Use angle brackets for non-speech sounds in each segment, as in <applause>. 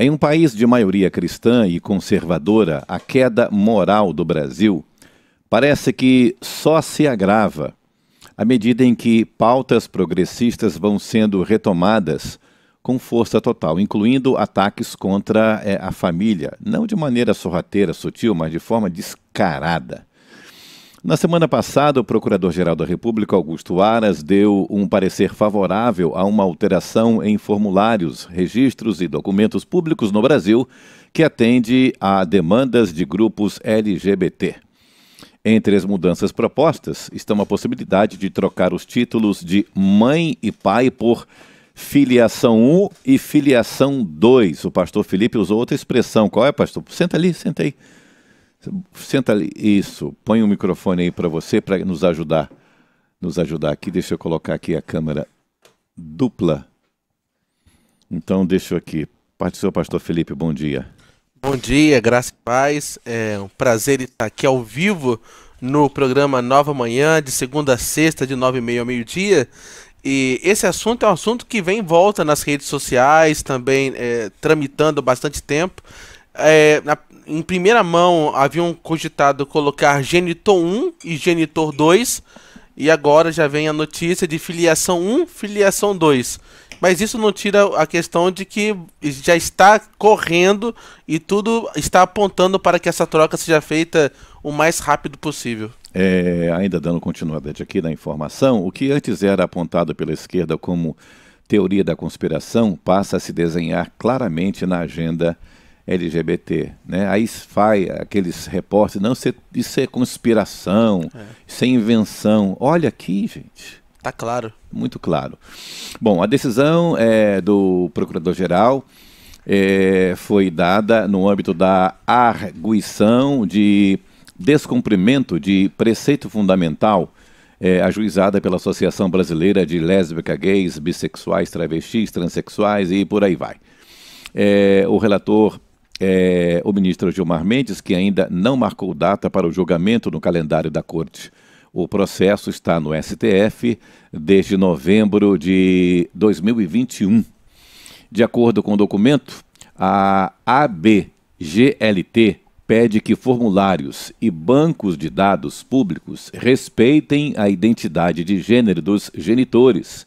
Em um país de maioria cristã e conservadora, a queda moral do Brasil parece que só se agrava à medida em que pautas progressistas vão sendo retomadas com força total, incluindo ataques contra é, a família, não de maneira sorrateira, sutil, mas de forma descarada. Na semana passada, o Procurador-Geral da República, Augusto Aras, deu um parecer favorável a uma alteração em formulários, registros e documentos públicos no Brasil que atende a demandas de grupos LGBT. Entre as mudanças propostas estão a possibilidade de trocar os títulos de mãe e pai por filiação 1 e filiação 2. O pastor Felipe usou outra expressão. Qual é, pastor? Senta ali, senta aí. Senta ali, isso. Põe o um microfone aí para você, para nos ajudar. Nos ajudar aqui. Deixa eu colocar aqui a câmera dupla. Então, deixa eu aqui. Parte seu pastor Felipe, bom dia. Bom dia, graça e paz. É um prazer estar aqui ao vivo no programa Nova Manhã, de segunda a sexta, de nove e meia ao meio-dia. E esse assunto é um assunto que vem em volta nas redes sociais, também é, tramitando bastante tempo é, na, em primeira mão haviam cogitado colocar genitor 1 e genitor 2, e agora já vem a notícia de filiação 1, filiação 2. Mas isso não tira a questão de que já está correndo e tudo está apontando para que essa troca seja feita o mais rápido possível. É, ainda dando continuidade aqui na informação, o que antes era apontado pela esquerda como teoria da conspiração passa a se desenhar claramente na agenda LGBT. Né? Aí faz aqueles repórteres, não, é, isso é conspiração, é. isso é invenção. Olha aqui, gente. Tá claro. Muito claro. Bom, a decisão é, do Procurador-Geral é, foi dada no âmbito da arguição de descumprimento de preceito fundamental é, ajuizada pela Associação Brasileira de Lésbica, Gays, Bissexuais, Travestis, Transsexuais e por aí vai. É, o relator é, o ministro Gilmar Mendes, que ainda não marcou data para o julgamento no calendário da corte. O processo está no STF desde novembro de 2021. De acordo com o documento, a ABGLT pede que formulários e bancos de dados públicos respeitem a identidade de gênero dos genitores,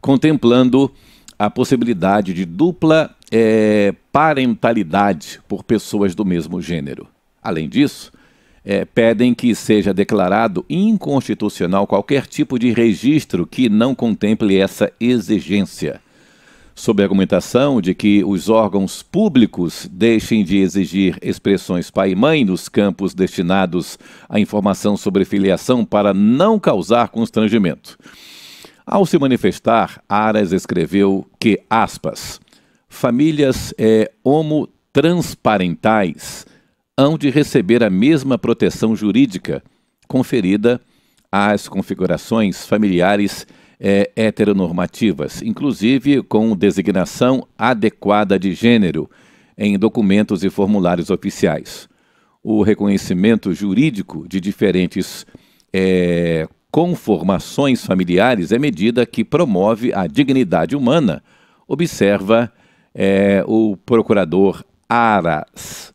contemplando a possibilidade de dupla é, parentalidade por pessoas do mesmo gênero. Além disso, é, pedem que seja declarado inconstitucional qualquer tipo de registro que não contemple essa exigência, sob a argumentação de que os órgãos públicos deixem de exigir expressões pai e mãe nos campos destinados à informação sobre filiação para não causar constrangimento. Ao se manifestar, Aras escreveu que, aspas, famílias é, homotransparentais hão de receber a mesma proteção jurídica conferida às configurações familiares é, heteronormativas, inclusive com designação adequada de gênero em documentos e formulários oficiais. O reconhecimento jurídico de diferentes é, conformações familiares é medida que promove a dignidade humana, observa é o procurador Aras.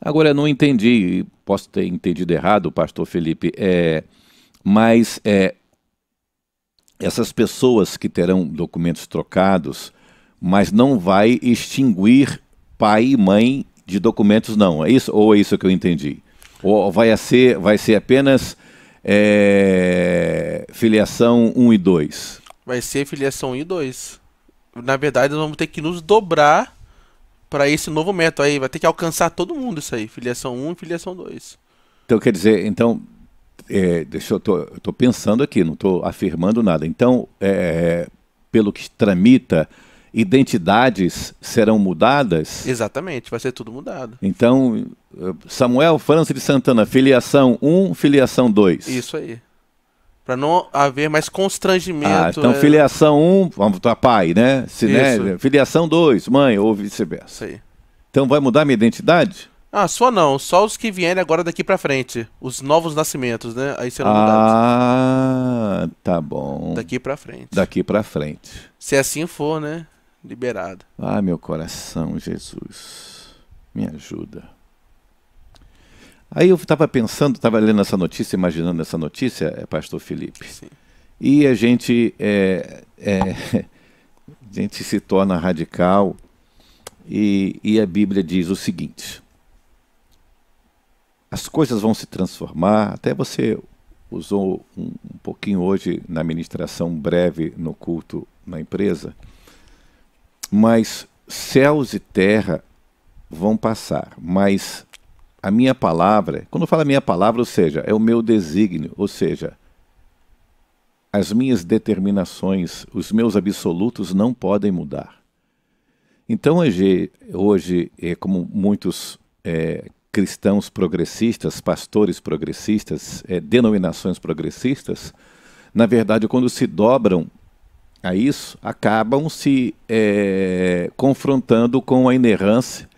Agora, eu não entendi, posso ter entendido errado, pastor Felipe, é, mas é, essas pessoas que terão documentos trocados, mas não vai extinguir pai e mãe de documentos, não. É isso? Ou é isso que eu entendi? Ou vai ser, vai ser apenas é, filiação 1 e 2? Vai ser filiação 1 e 2 na verdade, nós vamos ter que nos dobrar para esse novo método aí. Vai ter que alcançar todo mundo isso aí, filiação 1 e filiação 2. Então, quer dizer, então, é, deixa eu tô, eu tô pensando aqui, não estou afirmando nada. Então, é, pelo que tramita, identidades serão mudadas? Exatamente, vai ser tudo mudado. Então, Samuel França de Santana, filiação 1, filiação 2. Isso aí. Para não haver mais constrangimento. Ah, então é... filiação 1, um, vamos para pai, né? Se, né? Filiação 2, mãe, ou vice-versa. Isso aí. Então vai mudar minha identidade? Ah, só não, só os que vierem agora daqui para frente, os novos nascimentos, né? Aí serão mudados. Ah, tá bom. Daqui para frente. Daqui para frente. Se assim for, né? Liberado. Ah, meu coração, Jesus. Me ajuda. Aí eu estava pensando, estava lendo essa notícia, imaginando essa notícia, é, pastor Felipe. Sim. E a gente, é, é, <laughs> a gente se torna radical e, e a Bíblia diz o seguinte: as coisas vão se transformar. Até você usou um, um pouquinho hoje na ministração breve no culto na empresa. Mas céus e terra vão passar, mas a minha palavra, quando fala minha palavra, ou seja, é o meu desígnio, ou seja, as minhas determinações, os meus absolutos não podem mudar. Então, hoje, hoje é como muitos é, cristãos progressistas, pastores progressistas, é, denominações progressistas, na verdade, quando se dobram a isso, acabam se é, confrontando com a inerrância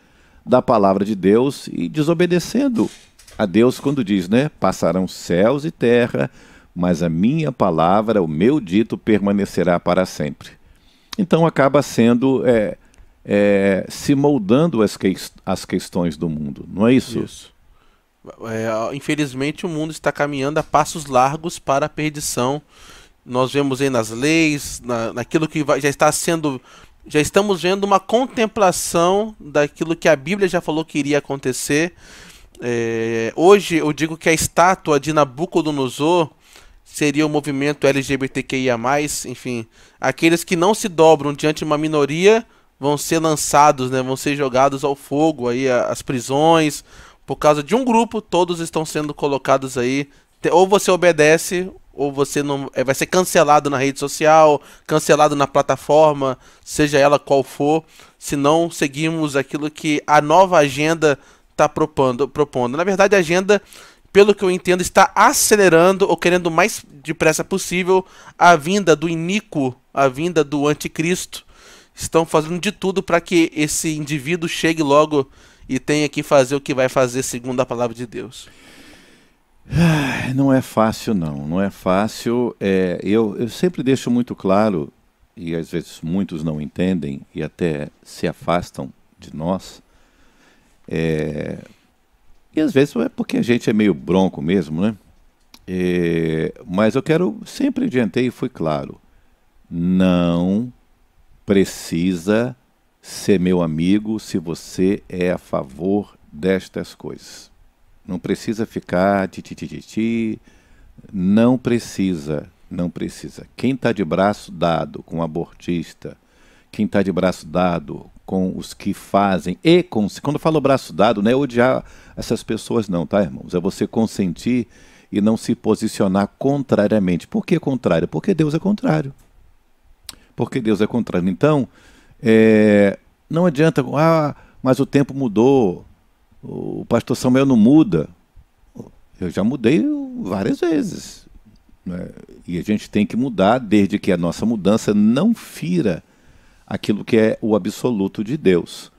da palavra de Deus e desobedecendo a Deus quando diz, né? Passarão céus e terra, mas a minha palavra, o meu dito permanecerá para sempre. Então acaba sendo é, é, se moldando as, que, as questões do mundo, não é isso? Isso. É, infelizmente o mundo está caminhando a passos largos para a perdição. Nós vemos aí nas leis, na, naquilo que já está sendo já estamos vendo uma contemplação daquilo que a Bíblia já falou que iria acontecer. É, hoje eu digo que a estátua de Nabucodonosor seria o movimento LGBTQIA, enfim, aqueles que não se dobram diante de uma minoria vão ser lançados, né, vão ser jogados ao fogo, aí as prisões, por causa de um grupo, todos estão sendo colocados aí. Ou você obedece ou você não eh, vai ser cancelado na rede social, cancelado na plataforma, seja ela qual for, se não seguirmos aquilo que a nova agenda está propondo, propondo. Na verdade, a agenda, pelo que eu entendo, está acelerando ou querendo mais depressa possível a vinda do iníquo, a vinda do anticristo. Estão fazendo de tudo para que esse indivíduo chegue logo e tenha que fazer o que vai fazer segundo a palavra de Deus. Não é fácil, não. Não é fácil. É, eu, eu sempre deixo muito claro, e às vezes muitos não entendem e até se afastam de nós. É, e às vezes é porque a gente é meio bronco mesmo, né? É, mas eu quero, sempre adiantei e fui claro: não precisa ser meu amigo se você é a favor destas coisas. Não precisa ficar ti, ti, ti, ti, ti. Não precisa, não precisa. Quem está de braço dado com o abortista, quem está de braço dado com os que fazem e com quando eu falo braço dado, não é odiar essas pessoas não, tá, irmãos? É você consentir e não se posicionar contrariamente. Por que contrário? Porque Deus é contrário. Porque Deus é contrário. Então, é, não adianta, ah, mas o tempo mudou, o pastor Samuel não muda. Eu já mudei várias vezes. Né? E a gente tem que mudar desde que a nossa mudança não fira aquilo que é o absoluto de Deus.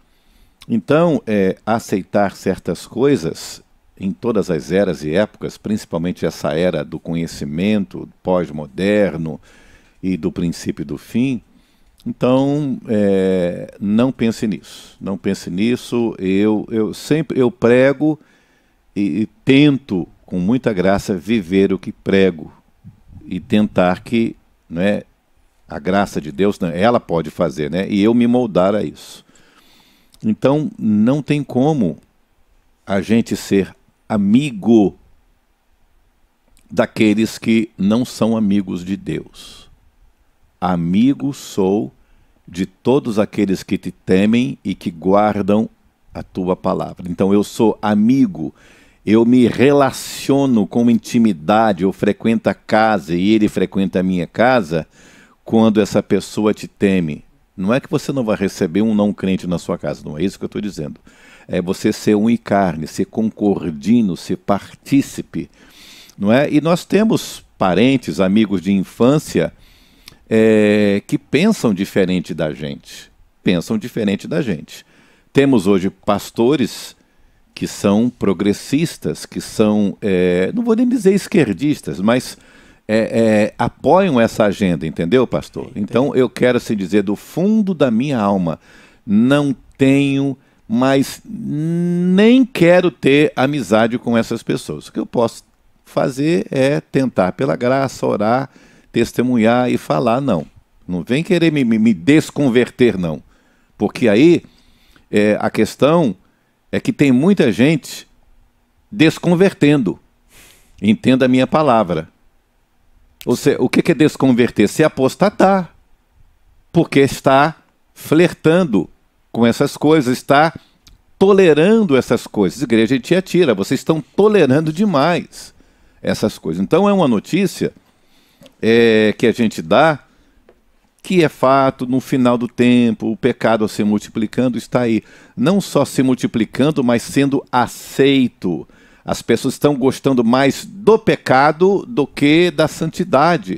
Então, é, aceitar certas coisas em todas as eras e épocas, principalmente essa era do conhecimento pós-moderno e do princípio do fim, então, é, não pense nisso. Não pense nisso. Eu, eu sempre eu prego e, e, tento, com muita graça, viver o que prego e tentar que, né, a graça de Deus, ela pode fazer, né? E eu me moldar a isso. Então, não tem como a gente ser amigo daqueles que não são amigos de Deus. Amigo sou de todos aqueles que te temem e que guardam a tua palavra. Então eu sou amigo, eu me relaciono com intimidade, eu frequento a casa e ele frequenta a minha casa quando essa pessoa te teme. Não é que você não vai receber um não crente na sua casa, não é isso que eu estou dizendo. É você ser um e carne, ser concordino, ser partícipe, não é? E nós temos parentes, amigos de infância é, que pensam diferente da gente. Pensam diferente da gente. Temos hoje pastores que são progressistas, que são, é, não vou nem dizer esquerdistas, mas é, é apoiam essa agenda, entendeu, pastor? Então eu quero assim dizer do fundo da minha alma, não tenho mas nem quero ter amizade com essas pessoas. O que eu posso fazer é tentar, pela graça, orar testemunhar e falar, não. Não vem querer me, me desconverter, não. Porque aí é, a questão é que tem muita gente desconvertendo. Entenda a minha palavra. Ou seja, o que é desconverter? Se apostatar. Porque está flertando com essas coisas, está tolerando essas coisas. Igreja te atira vocês estão tolerando demais essas coisas. Então é uma notícia é, que a gente dá, que é fato, no final do tempo, o pecado se multiplicando está aí. Não só se multiplicando, mas sendo aceito. As pessoas estão gostando mais do pecado do que da santidade.